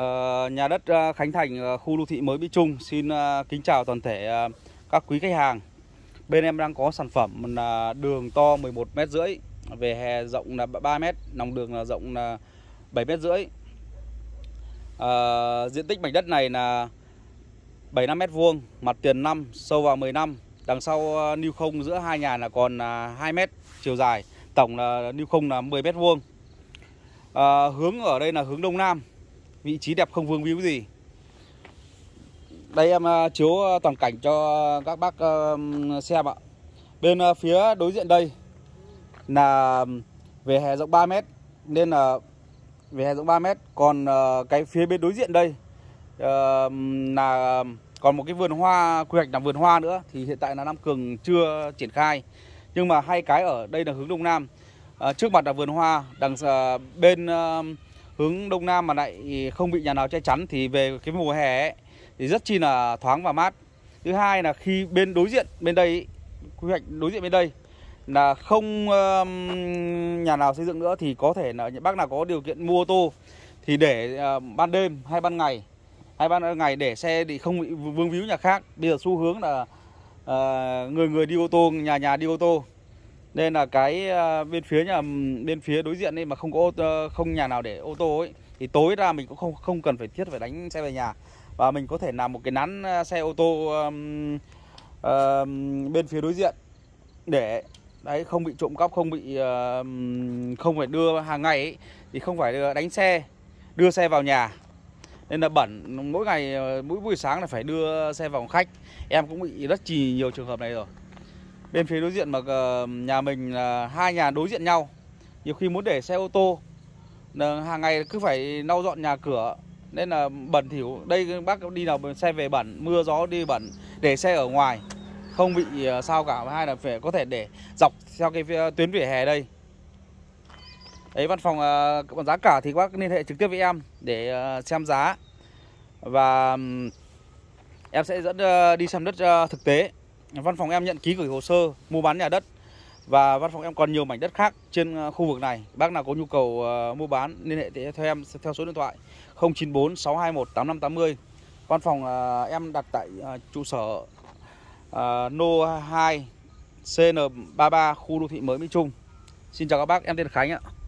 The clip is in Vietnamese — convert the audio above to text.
Ờ, nhà đất ờ, Khánh Thành ờ, khu đô thị mới Mỹ Trung xin kính chào toàn thể các quý khách hàng. Bên em đang có sản phẩm là đường to 11 m rưỡi, về hè rộng là 3 m, lòng đường là rộng là 7 m rưỡi. À, diện tích mảnh đất này là 75 m vuông, mặt tiền 5, sâu vào 10 năm. Đằng sau niu không giữa hai nhà là còn 2 m chiều dài, tổng là niu không là 10 m vuông. À, hướng ở đây là hướng đông nam vị trí đẹp không vương víu gì đây em à, chiếu à, toàn cảnh cho các bác à, xem ạ bên phía đối diện đây là về hè rộng 3 mét nên là về hè rộng 3 mét còn cái phía bên đối diện đây là còn một cái vườn hoa quy hoạch làm vườn hoa nữa thì hiện tại là Nam Cường chưa triển khai nhưng mà hai cái ở đây là hướng đông nam trước mặt là vườn hoa đằng bên hướng đông nam mà lại không bị nhà nào che chắn thì về cái mùa hè ấy, thì rất chi là thoáng và mát thứ hai là khi bên đối diện bên đây quy hoạch đối diện bên đây là không uh, nhà nào xây dựng nữa thì có thể là bác nào có điều kiện mua ô tô thì để uh, ban đêm hay ban ngày hay ban ờ, ngày để xe thì không bị vương víu nhà khác bây giờ xu hướng là uh, người người đi ô tô nhà nhà đi ô tô nên là cái ờ, bên phía nhà bên phía đối diện ấy mà không có ô tô, không nhà nào để ô tô ấy thì tối ra mình cũng không không cần phải thiết phải đánh xe về nhà và mình có thể làm một cái nắn ờ, xe ô tô um, uh, bên phía đối diện để đấy không bị trộm cắp không bị uh, không phải đưa hàng ngày ấy, thì không phải đánh xe đưa xe vào nhà nên là bẩn mỗi ngày ờ, mỗi buổi sáng là phải đưa xe vào khách em cũng bị rất chỉ nhiều trường hợp này rồi bên phía đối diện mà ờ, nhà mình là hai nhà đối diện nhau nhiều khi muốn để xe ô tô hàng ngày cứ phải lau dọn nhà cửa nên là bẩn thỉu đây bác đi nào xe về bẩn mưa gió đi bẩn để xe ở ngoài không bị ờ, sao cả hai là phải có thể để dọc theo cái ờ, tuyến vỉa hè đây đấy văn phòng còn giá cả thì bác liên hệ trực tiếp với em để xem giá và em sẽ dẫn đi xem đất thực tế Văn phòng em nhận ký gửi hồ sơ mua bán nhà đất và văn phòng em còn nhiều mảnh đất khác trên ờ, khu vực này. Bác nào có nhu cầu ờ, mua bán liên hệ theo em theo số điện thoại 094 621 8580. Văn phòng ờ, em đặt tại trụ sở Nô 2 CN33 khu đô thị mới Mỹ Trung. Xin chào các bác, em tên là Khánh ạ.